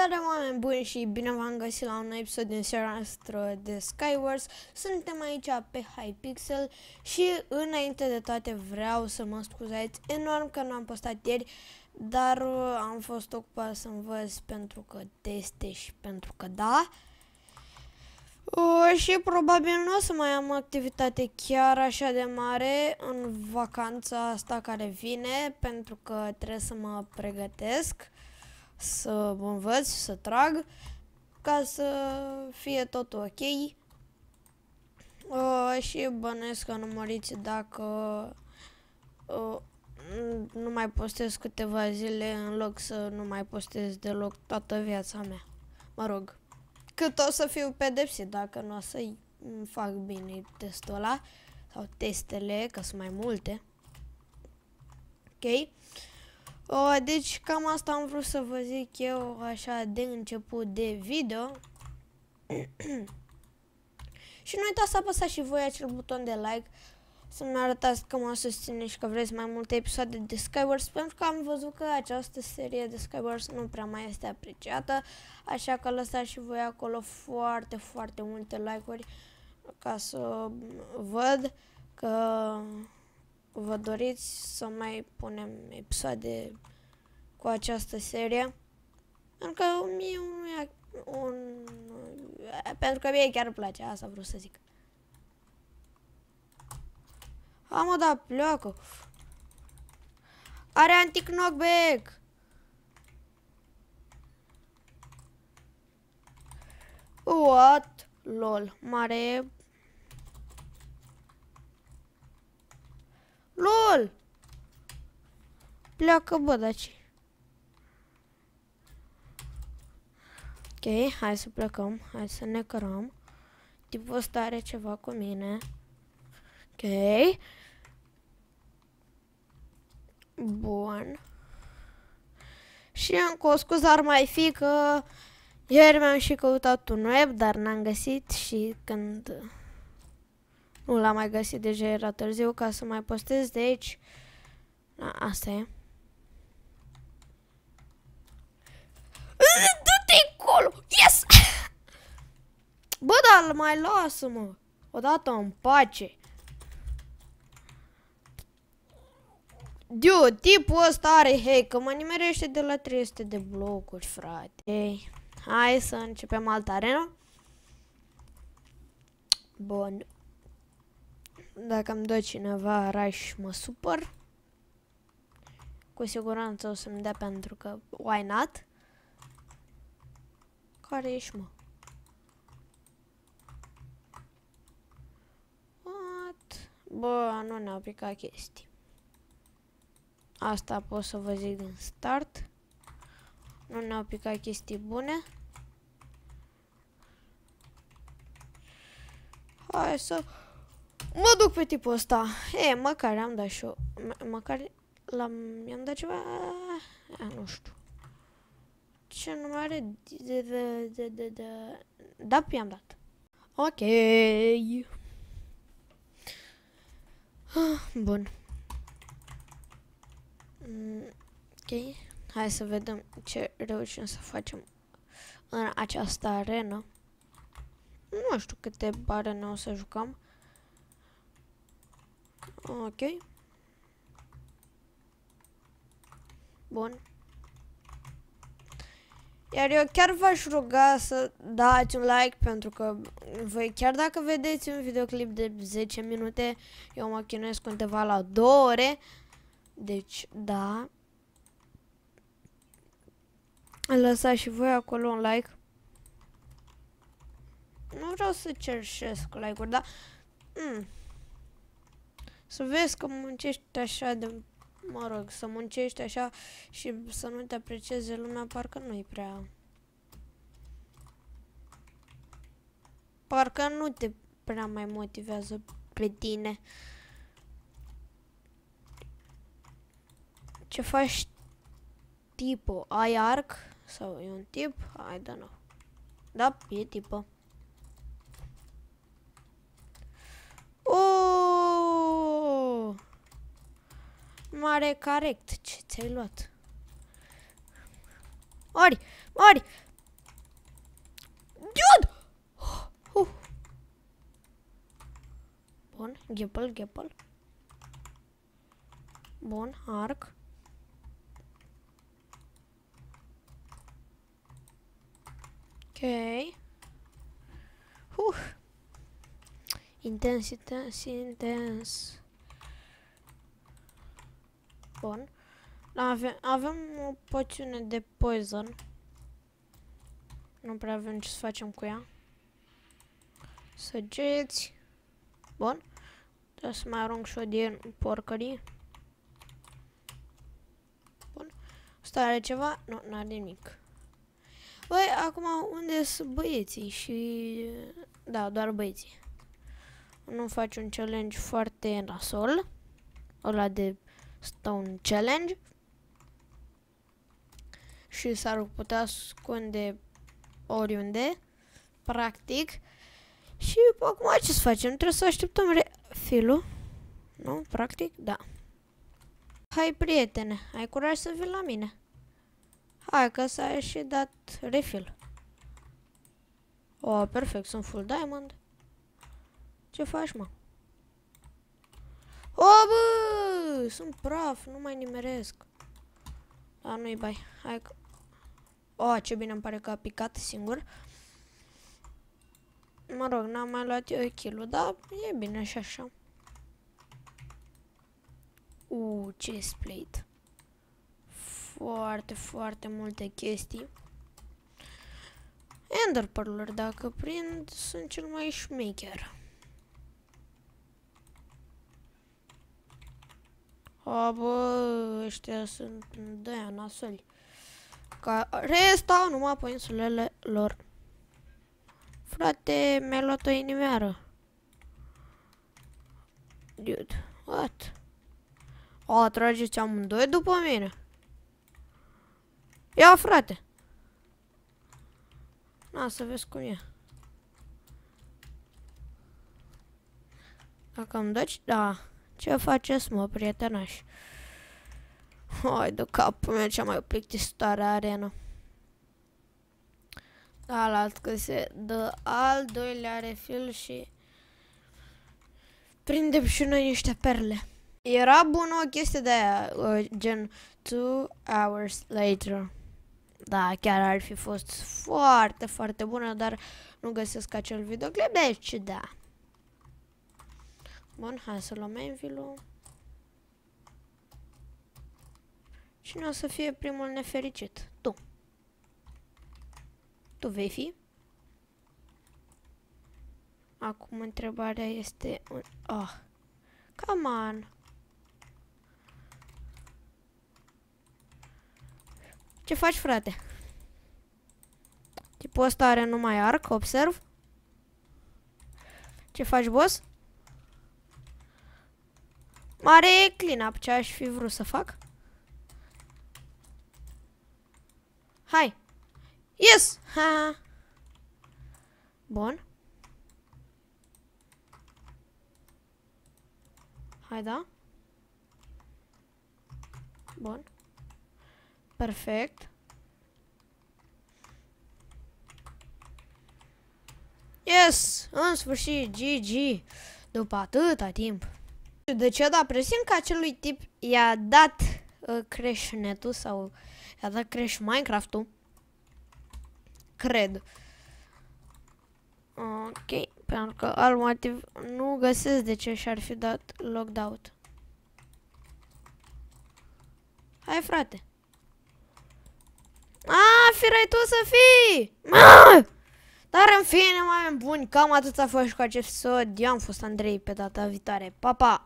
Salutare oameni buni și bine v-am găsit la un nou episod din seara noastră de Skywars Suntem aici pe Hypixel și înainte de toate vreau să mă scuzați enorm că nu am postat ieri Dar uh, am fost ocupat să învăț pentru că teste și pentru că da uh, Și probabil nu o să mai am activitate chiar așa de mare în vacanța asta care vine Pentru că trebuie să mă pregătesc să învăț, să trag, ca să fie tot ok. Uh, și bănesc că număriți dacă uh, nu mai postez câteva zile în loc să nu mai postez deloc toată viața mea. Mă rog, cât o să fiu pedepsit dacă nu o să-i fac bine testul ăla sau testele, că sunt mai multe. Ok? Uh, deci cam asta am vrut să vă zic eu așa de început de video. și nu uitați să apăsați și voi acel buton de like să-mi arătați că mă susțineți și că vreți mai multe episoade de Skywars pentru că am văzut că această serie de Skywars nu prea mai este apreciată așa că lăsați și voi acolo foarte, foarte multe like-uri ca să văd că vă doriți să mai punem episoade cu această serie. Pentru că mie un, un, pentru că mie chiar îmi place, asta vreau să zic. Am o da pleacă. Are antic knockback. What? Lol, mare pleacă, bă, ce? Ok, hai să plecăm, hai să ne cărăm. Tipul ăsta are ceva cu mine. Ok. Bun. Și încă o scuză ar mai fi că ieri mi-am și căutat un web, dar n-am găsit și când nu l-am mai găsit, deja era târziu ca să mai postez, deci asta e. Bă, dar mai lasă-mă. Odată în pace. Dude, tipul ăsta are hei, că mă nimerește de la 300 de blocuri, frate. hai să începem alta arenă. Bun. Dacă îmi dă cineva raș, mă supăr. Cu siguranță o să-mi dea pentru că why not? Care ești, mă? Bă, nu ne-a aplicat chestii. Asta pot să vă zic din start. Nu ne-au picat chestii bune. Hai să... Mă duc pe tipul ăsta. E, măcar am dat și eu. Măcar mi am I-am dat ceva... A, eh, nu știu. Ce mai are? De, de, de, de, de... Da, i-am păi dat. Ok. Ah, bun. Mm, ok. Hai să vedem ce reușim să facem în această arenă. Nu știu câte bare ne o să jucăm. Ok. Bun. Iar eu chiar v-aș ruga să dați un like pentru că voi chiar dacă vedeți un videoclip de 10 minute, eu mă chinuiesc undeva la 2 ore. Deci, da. Lăsați și voi acolo un like. Nu vreau să cerșesc like-uri, dar... Mm. Să vezi că muncești așa de mă rog, să muncești așa și să nu te aprecieze lumea, parcă nu-i prea... Parcă nu te prea mai motivează pe tine. Ce faci tipul? Ai arc? Sau e un tip? I don't know. Da, e tipo. mare corect. Ce ți-ai luat? Mori! Mori! Dude! Uh. Bun, ghepăl, ghepăl. Bun, arc. Ok. Uh. Intens, intens, intens spawn. Da, avem, avem o poțiune de poison. Nu prea avem ce să facem cu ea. Săgeți. Bun. Trebuie să mai arunc și o din porcării. Bun. Asta are ceva? Nu, n-are nimic. Băi, acum unde sunt băieții și... Da, doar băieții. Nu faci un challenge foarte nasol. Ăla de Stone Challenge și s-ar putea scunde oriunde, practic. Și acum ce să facem? Trebuie să așteptăm filul, nu? Practic, da. Hai, prietene, ai curaj să vii la mine. Hai, că s-a și dat refill. O, oh, perfect, sunt full diamond. Ce faci, mă? O, ă, bă! Sunt praf, nu mai nimeresc. Dar nu-i bai. Hai că... O, ce bine îmi pare că a picat singur. Mă rog, n-am mai luat eu kill dar e bine și așa. U, ce split. Foarte, foarte multe chestii. Enderpearl-uri, dacă prind, sunt cel mai șmecher. A, bă, ăștia sunt de aia nasăli. Ca restau numai pe insulele lor. Frate, mi-a luat o inimeară. Dude, what? O atrageți amândoi după mine. Ia, frate. Na, să vezi cum e. Dacă îmi deci, da. Ce faceți, mă, prietenași? Hai de capul meu cea mai plictisitoare arena. Da, la că se dă al doilea refil și prindem și noi niște perle. Era bună o chestie de aia, uh, gen 2 hours later. Da, chiar ar fi fost foarte, foarte bună, dar nu găsesc acel videoclip, deci da. Bun, hai să luăm envilu. Cine o să fie primul nefericit? Tu. Tu vei fi? Acum întrebarea este... Oh. Come on! Ce faci, frate? Tipul ăsta are numai arc, observ. Ce faci, boss? Mare clean-up ce aș fi vrut să fac. Hai! Yes! Ha! Bun. Hai, da? Bun. Perfect. Yes! În sfârșit, GG! După atâta timp știu de ce, dar presim că acelui tip i-a dat uh, creșnetul sau i-a dat creș Minecraft-ul. Cred. Ok, pentru că alt motiv nu găsesc de ce și-ar fi dat out. Hai, frate. A, firai tu să fii! A! Dar în fine, mai buni, cam atât a fost cu acest sod. Eu am fost Andrei pe data viitoare. Pa, pa!